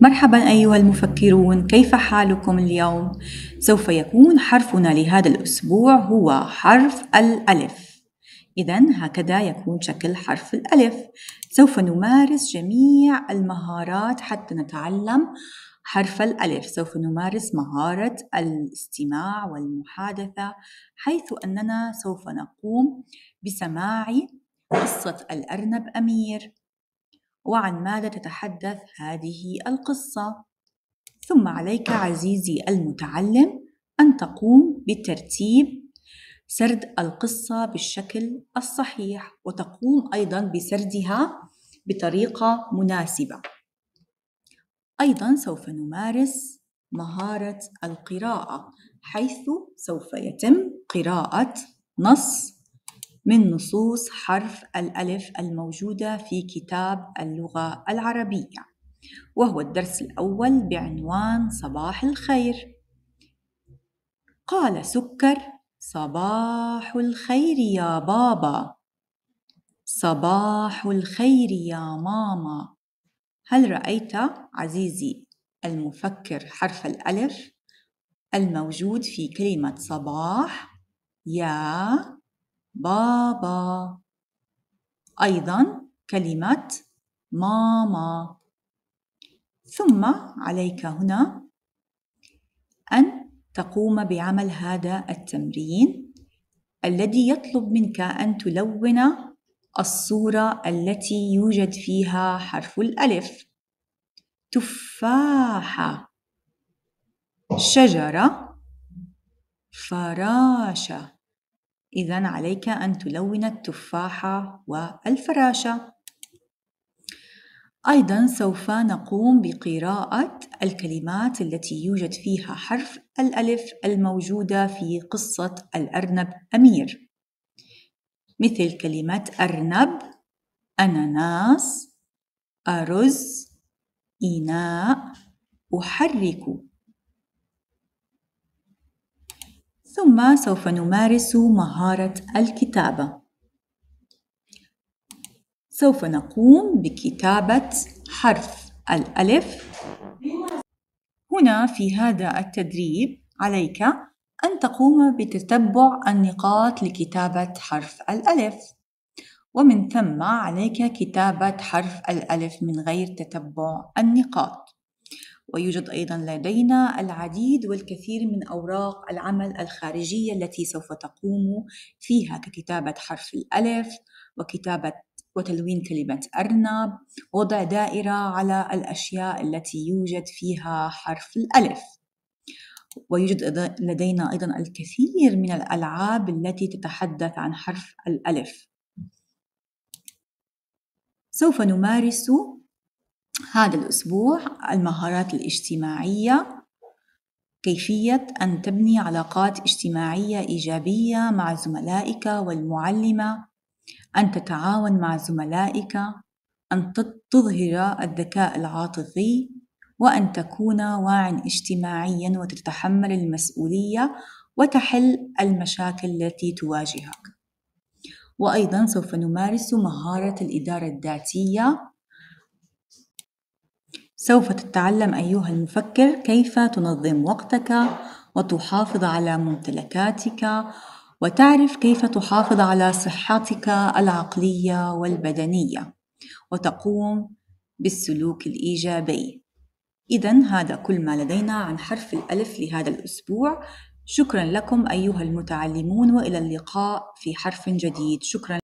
مرحبا أيها المفكرون كيف حالكم اليوم؟ سوف يكون حرفنا لهذا الأسبوع هو حرف الألف إذا هكذا يكون شكل حرف الألف سوف نمارس جميع المهارات حتى نتعلم حرف الألف سوف نمارس مهارة الاستماع والمحادثة حيث أننا سوف نقوم بسماع قصة الأرنب أمير وعن ماذا تتحدث هذه القصة ثم عليك عزيزي المتعلم أن تقوم بترتيب سرد القصة بالشكل الصحيح وتقوم أيضا بسردها بطريقة مناسبة أيضا سوف نمارس مهارة القراءة حيث سوف يتم قراءة نص من نصوص حرف الألف الموجودة في كتاب اللغة العربية وهو الدرس الأول بعنوان صباح الخير قال سكر صباح الخير يا بابا صباح الخير يا ماما هل رأيت عزيزي المفكر حرف الألف الموجود في كلمة صباح يا بابا أيضا كلمة ماما ثم عليك هنا أن تقوم بعمل هذا التمرين الذي يطلب منك أن تلون الصورة التي يوجد فيها حرف الألف تفاحة شجرة فراشة إذا عليك أن تلون التفاحة والفراشة. أيضا سوف نقوم بقراءة الكلمات التي يوجد فيها حرف الألف الموجودة في قصة الأرنب أمير مثل كلمة أرنب أناناس أرز إناء أحرك ثم سوف نمارس مهارة الكتابة سوف نقوم بكتابة حرف الألف هنا في هذا التدريب عليك أن تقوم بتتبع النقاط لكتابة حرف الألف ومن ثم عليك كتابة حرف الألف من غير تتبع النقاط ويوجد أيضا لدينا العديد والكثير من أوراق العمل الخارجية التي سوف تقوم فيها ككتابة حرف الألف وكتابة وتلوين كلمة أرنب وضع دائرة على الأشياء التي يوجد فيها حرف الألف ويوجد لدينا أيضا الكثير من الألعاب التي تتحدث عن حرف الألف سوف نمارس هذا الأسبوع المهارات الاجتماعية كيفية أن تبني علاقات اجتماعية إيجابية مع زملائك والمعلمة أن تتعاون مع زملائك أن تظهر الذكاء العاطفي وأن تكون واعٍ اجتماعيًا وتتحمل المسؤولية وتحل المشاكل التي تواجهك. وأيضًا سوف نمارس مهارة الإدارة الذاتية سوف تتعلم أيها المفكر كيف تنظم وقتك وتحافظ على ممتلكاتك وتعرف كيف تحافظ على صحتك العقلية والبدنية وتقوم بالسلوك الإيجابي إذا هذا كل ما لدينا عن حرف الألف لهذا الأسبوع شكرا لكم أيها المتعلمون وإلى اللقاء في حرف جديد شكرا